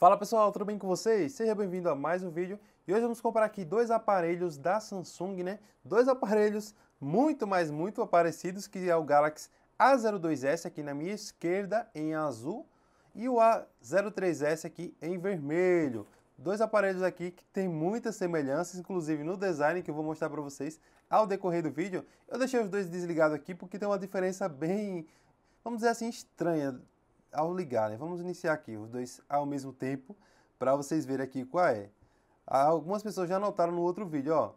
Fala pessoal, tudo bem com vocês? Seja bem-vindo a mais um vídeo e hoje vamos comparar aqui dois aparelhos da Samsung, né? Dois aparelhos muito, mais muito parecidos, que é o Galaxy A02s aqui na minha esquerda em azul e o A03s aqui em vermelho. Dois aparelhos aqui que tem muitas semelhanças, inclusive no design que eu vou mostrar para vocês ao decorrer do vídeo. Eu deixei os dois desligados aqui porque tem uma diferença bem, vamos dizer assim, estranha ao ligar, né? Vamos iniciar aqui os dois ao mesmo tempo para vocês verem aqui qual é. Ah, algumas pessoas já notaram no outro vídeo, ó.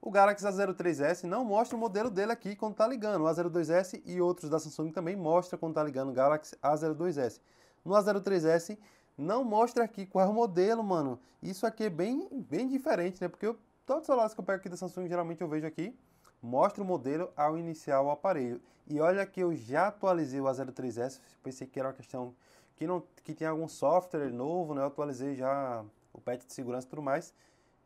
O Galaxy A03s não mostra o modelo dele aqui quando tá ligando. O A02s e outros da Samsung também mostra quando tá ligando o Galaxy A02s. No A03s não mostra aqui qual é o modelo, mano. Isso aqui é bem, bem diferente, né? Porque eu, todos os celulares que eu pego aqui da Samsung, geralmente eu vejo aqui mostra o modelo ao iniciar o aparelho. E olha que eu já atualizei o A03S, pensei que era uma questão que, não, que tinha algum software novo, né? eu atualizei já o patch de segurança e tudo mais,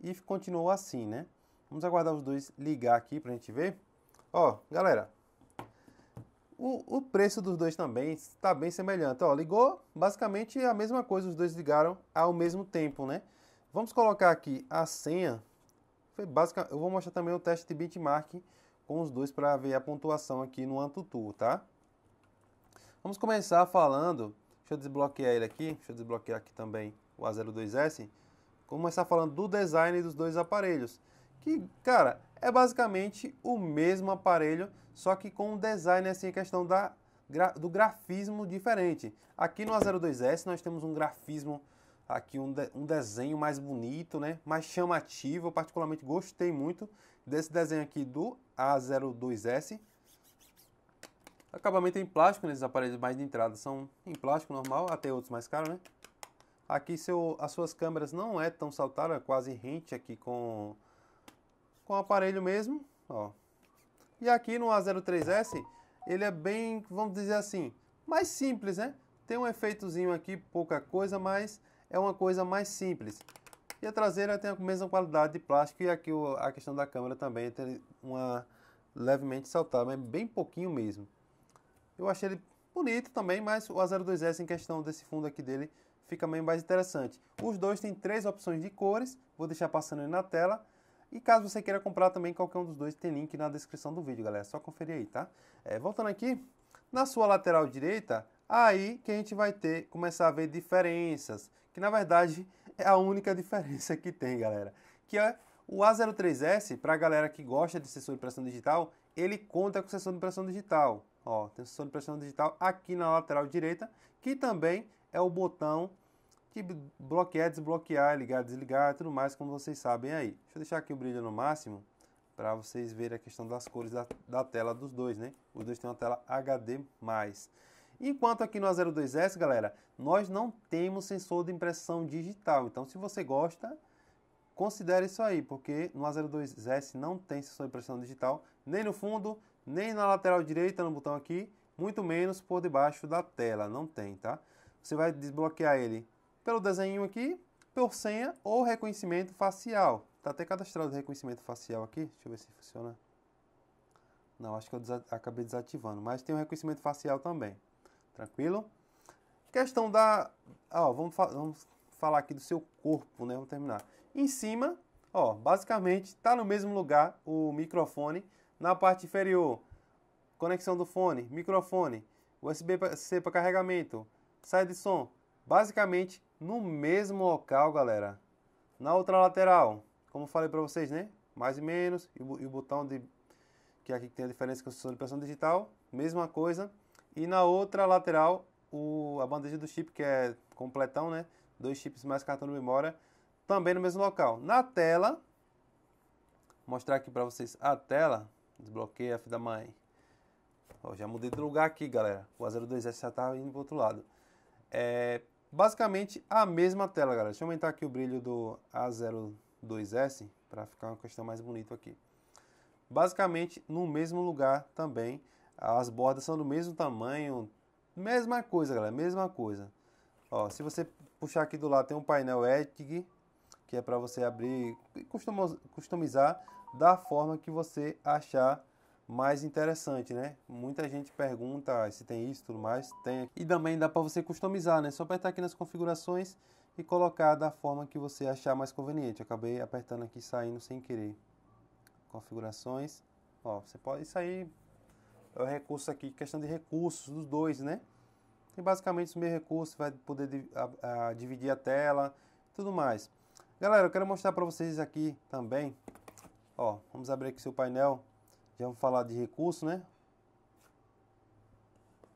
e continuou assim, né? Vamos aguardar os dois ligar aqui pra gente ver. Ó, galera, o, o preço dos dois também está bem semelhante. Ó, ligou basicamente é a mesma coisa, os dois ligaram ao mesmo tempo, né? Vamos colocar aqui a senha foi basicamente, eu vou mostrar também o teste de benchmark com os dois para ver a pontuação aqui no AnTuTu, tá? Vamos começar falando, deixa eu desbloquear ele aqui, deixa eu desbloquear aqui também o A02S. Começar falando do design dos dois aparelhos, que, cara, é basicamente o mesmo aparelho, só que com um design assim, questão da do grafismo diferente. Aqui no A02S nós temos um grafismo diferente aqui um, de, um desenho mais bonito, né? mais chamativo. Eu particularmente gostei muito desse desenho aqui do A02S. Acabamento em plástico nesses né? aparelhos mais de entrada são em plástico normal, até outros mais caros, né? Aqui seu, as suas câmeras não é tão saltada, é quase rente aqui com, com o aparelho mesmo, ó. E aqui no A03S, ele é bem, vamos dizer assim, mais simples, né? Tem um efeitozinho aqui, pouca coisa, mas é uma coisa mais simples. E a traseira tem a mesma qualidade de plástico e aqui a questão da câmera também é tem uma levemente saltada, mas bem pouquinho mesmo. Eu achei ele bonito também, mas o A02S em questão desse fundo aqui dele fica meio mais interessante. Os dois têm três opções de cores, vou deixar passando aí na tela. E caso você queira comprar também qualquer um dos dois, tem link na descrição do vídeo, galera. É só conferir aí, tá? É, voltando aqui, na sua lateral direita, aí que a gente vai ter, começar a ver diferenças que na verdade é a única diferença que tem, galera. Que é o A03S, para a galera que gosta de sensor de pressão digital, ele conta com sensor de pressão digital. Ó, tem sensor de pressão digital aqui na lateral direita, que também é o botão que bloqueia, desbloquear, ligar, desligar, tudo mais, como vocês sabem aí. Deixa eu deixar aqui o brilho no máximo para vocês verem a questão das cores da, da tela dos dois, né? Os dois têm uma tela HD+. Enquanto aqui no A02S, galera, nós não temos sensor de impressão digital. Então, se você gosta, considere isso aí, porque no A02S não tem sensor de impressão digital, nem no fundo, nem na lateral direita, no botão aqui, muito menos por debaixo da tela, não tem, tá? Você vai desbloquear ele pelo desenho aqui, por senha ou reconhecimento facial. Tá até cadastrado o reconhecimento facial aqui, deixa eu ver se funciona. Não, acho que eu acabei desativando, mas tem o um reconhecimento facial também. Tranquilo? Questão da. Ó, vamos, fa vamos falar aqui do seu corpo, né? Vamos terminar. Em cima, ó, basicamente está no mesmo lugar o microfone. Na parte inferior, conexão do fone, microfone, USB-C para carregamento, saída de som. Basicamente no mesmo local, galera. Na outra lateral, como falei para vocês, né? Mais e menos. E o, e o botão de que é aqui tem a diferença com o sensor de pressão digital, mesma coisa. E na outra lateral, o, a bandeja do chip, que é completão, né? Dois chips mais cartão de memória, também no mesmo local. Na tela, mostrar aqui para vocês a tela. Desbloqueia a filha da mãe. Ó, já mudei de lugar aqui, galera. O A02S já tá indo pro outro lado. É basicamente a mesma tela, galera. Deixa eu aumentar aqui o brilho do A02S para ficar uma questão mais bonita aqui. Basicamente no mesmo lugar também as bordas são do mesmo tamanho. Mesma coisa, galera. Mesma coisa. Ó, se você puxar aqui do lado, tem um painel Etig, que é para você abrir e customizar da forma que você achar mais interessante, né? Muita gente pergunta ah, se tem isso, tudo mais, tem. E também dá para você customizar, né? Só apertar aqui nas configurações e colocar da forma que você achar mais conveniente. Eu acabei apertando aqui saindo sem querer. Configurações, ó, você pode sair é o recurso aqui, questão de recursos dos dois, né? Tem basicamente os meus recursos, vai poder a, a, dividir a tela tudo mais. Galera, eu quero mostrar para vocês aqui também. Ó, vamos abrir aqui seu painel. Já vamos falar de recurso, né?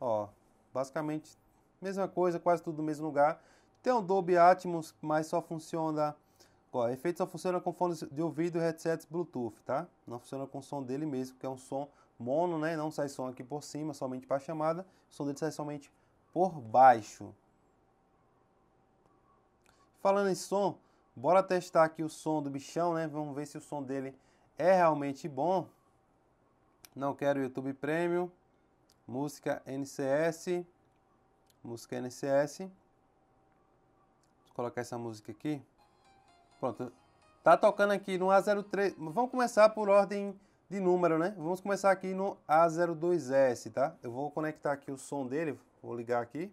Ó, basicamente mesma coisa, quase tudo no mesmo lugar. Tem o um Dolby Atmos, mas só funciona Ó, efeito só funciona com fones de ouvido headsets Bluetooth, tá? Não funciona com o som dele mesmo, que é um som mono, né? Não sai som aqui por cima, somente para chamada. O som dele sai somente por baixo. Falando em som, bora testar aqui o som do bichão, né? Vamos ver se o som dele é realmente bom. Não quero YouTube Premium. Música NCS. Música NCS. Vou colocar essa música aqui. Pronto. Tá tocando aqui no A03. Vamos começar por ordem de número, né? Vamos começar aqui no A02S, tá? Eu vou conectar aqui o som dele, vou ligar aqui.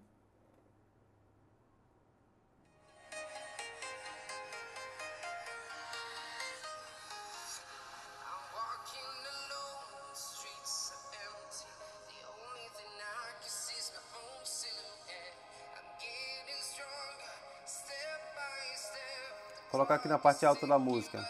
Vou colocar aqui na parte alta da música.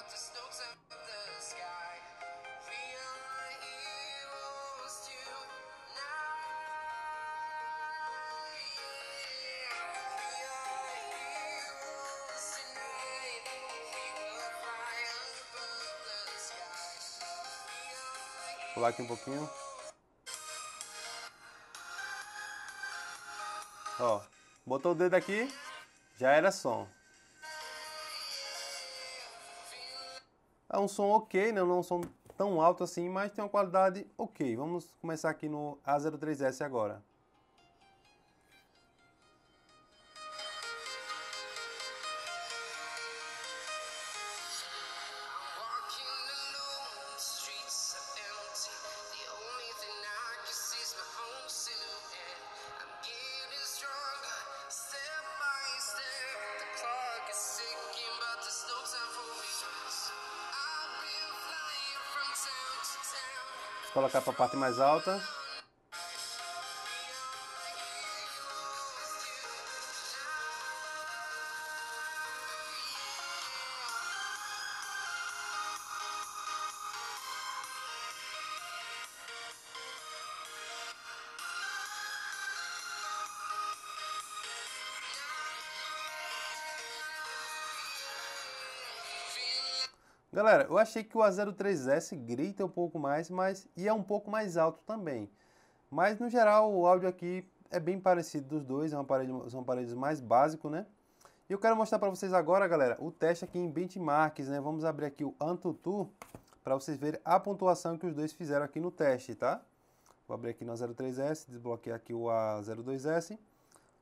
pular aqui um pouquinho. Ó, botou o dedo aqui, já era som. É um som ok, né? não é um som tão alto assim, mas tem uma qualidade ok. Vamos começar aqui no A03S agora. colocar para a parte mais alta. Galera, eu achei que o A03S grita um pouco mais, mas e é um pouco mais alto também. Mas no geral o áudio aqui é bem parecido dos dois, é um aparelho, são aparelhos mais básico, né? E eu quero mostrar para vocês agora, galera, o teste aqui em benchmarks, né? Vamos abrir aqui o Antutu para vocês verem a pontuação que os dois fizeram aqui no teste, tá? Vou abrir aqui no A03S, desbloquear aqui o A02S.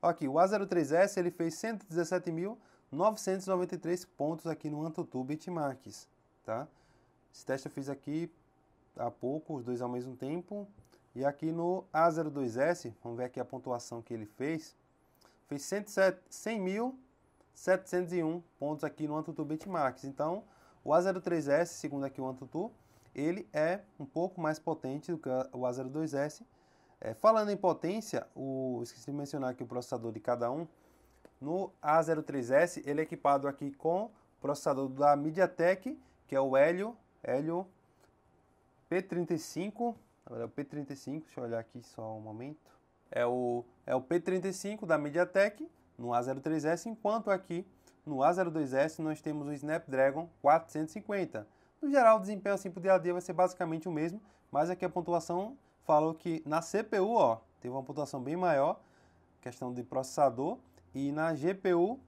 Aqui, o A03S ele fez 117.993 pontos aqui no Antutu benchmarks tá? Esse teste eu fiz aqui há pouco, os dois ao mesmo tempo. E aqui no A02S, vamos ver aqui a pontuação que ele fez. Fez 100.701 pontos aqui no AnTuTu Benchmarks. Então, o A03S, segundo aqui o AnTuTu, ele é um pouco mais potente do que o A02S. É, falando em potência, o, esqueci de mencionar aqui o processador de cada um. No A03S, ele é equipado aqui com processador da MediaTek que é o Hélio, Hélio P35, na verdade é o P35, deixa eu olhar aqui só um momento. É o, é o P35 da MediaTek no A03S, enquanto aqui no A02S nós temos o Snapdragon 450. No geral, o desempenho assim pro dia a dia vai ser basicamente o mesmo, mas aqui a pontuação falou que na CPU, ó, teve uma pontuação bem maior, questão de processador, e na GPU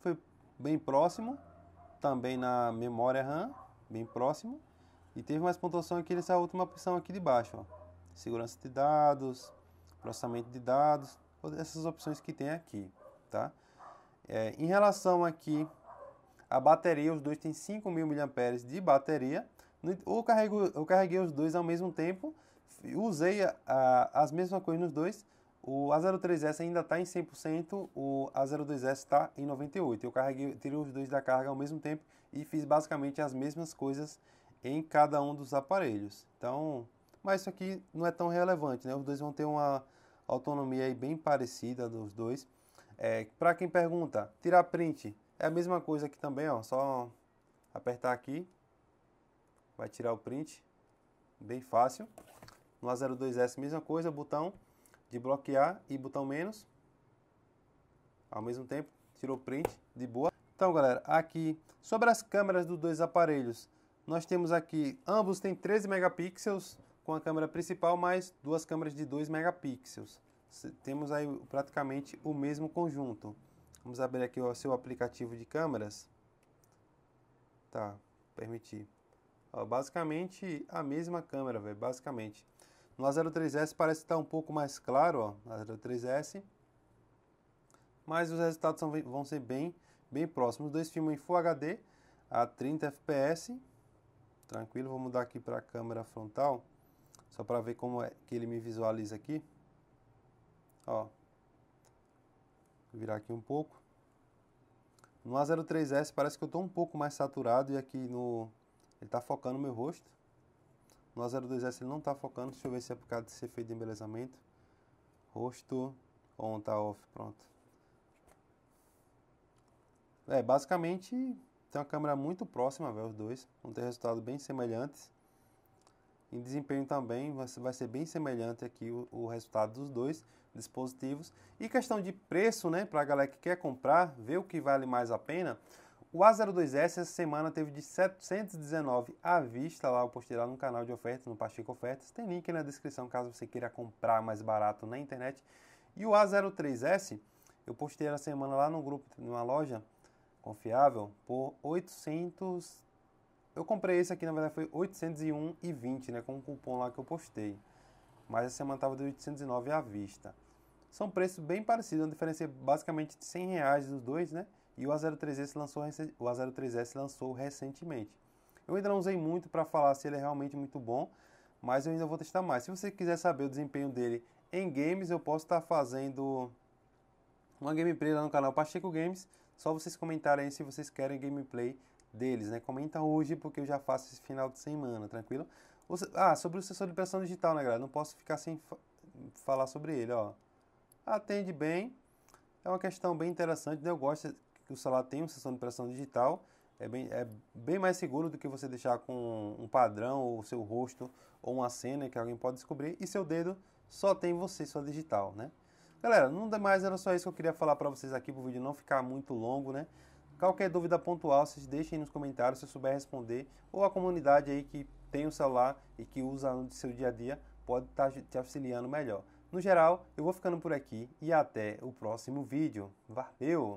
foi bem próximo, também na memória RAM bem próximo. E teve mais pontuação aqui nessa última opção aqui de baixo, ó. Segurança de dados, processamento de dados, todas essas opções que tem aqui, tá? É, em relação aqui à bateria, os dois têm 5.000 mAh de bateria. Eu, carrego, eu carreguei os dois ao mesmo tempo, usei a, a, as mesmas coisas nos dois, o A03S ainda está em 100%, o A02S está em 98%. Eu carreguei, tirei os dois da carga ao mesmo tempo e fiz basicamente as mesmas coisas em cada um dos aparelhos. Então, mas isso aqui não é tão relevante, né? Os dois vão ter uma autonomia bem parecida dos dois. É, Para quem pergunta, tirar print é a mesma coisa aqui também, ó. Só apertar aqui, vai tirar o print, bem fácil. No A02S mesma coisa, botão de bloquear e botão menos. Ao mesmo tempo, tirou print de boa. Então, galera, aqui sobre as câmeras dos dois aparelhos, nós temos aqui, ambos têm 13 megapixels com a câmera principal, mais duas câmeras de 2 megapixels. Temos aí praticamente o mesmo conjunto. Vamos abrir aqui o seu aplicativo de câmeras. Tá, permitir. Ó, basicamente a mesma câmera, velho, basicamente. No A03S parece estar tá um pouco mais claro, ó, A03S. Mas os resultados são, vão ser bem, bem próximos. Os dois filmam em Full HD a 30 fps. Tranquilo, vou mudar aqui para a câmera frontal, só para ver como é que ele me visualiza aqui. Ó. Virar aqui um pouco. No A03S parece que eu estou um pouco mais saturado e aqui no ele está focando meu rosto. No A02S ele não está focando. Deixa eu ver se é por causa desse efeito de embelezamento. Rosto. On, tá off. Pronto. É, basicamente tem uma câmera muito próxima, velho, os dois. Vão ter resultados bem semelhantes. Em desempenho também vai ser bem semelhante aqui o, o resultado dos dois dispositivos. E questão de preço, né, para a galera que quer comprar, ver o que vale mais a pena. O A02S essa semana teve de 719 à vista lá, eu postei lá no canal de ofertas, no Pacheco Ofertas. Tem link na descrição caso você queira comprar mais barato na internet. E o A03S, eu postei na semana lá no grupo, numa loja confiável, por 800... Eu comprei esse aqui, na verdade foi 801,20, né, com um cupom lá que eu postei. Mas a semana tava de 809 à vista. São preços bem parecidos, uma diferença é basicamente de 100 reais dos dois, né? E o A03S lançou, o A03S lançou recentemente. Eu ainda não usei muito para falar se ele é realmente muito bom, mas eu ainda vou testar mais. Se você quiser saber o desempenho dele em games, eu posso estar tá fazendo uma gameplay lá no canal Pacheco Games. Só vocês comentarem aí se vocês querem gameplay deles, né? Comenta hoje porque eu já faço esse final de semana, tranquilo? Ah, sobre o sensor de pressão digital, né, galera? Não posso ficar sem falar sobre ele, ó. Atende bem. É uma questão bem interessante, né? Eu gosto que o celular tem uma sensor de pressão digital, é bem, é bem mais seguro do que você deixar com um padrão, ou seu rosto, ou uma cena que alguém pode descobrir, e seu dedo só tem você, sua digital, né? Galera, não demais era só isso que eu queria falar para vocês aqui, para o vídeo não ficar muito longo, né? Qualquer dúvida pontual, vocês deixem nos comentários, se eu souber responder, ou a comunidade aí que tem o celular e que usa no seu dia a dia, pode estar tá te auxiliando melhor. No geral, eu vou ficando por aqui e até o próximo vídeo. Valeu!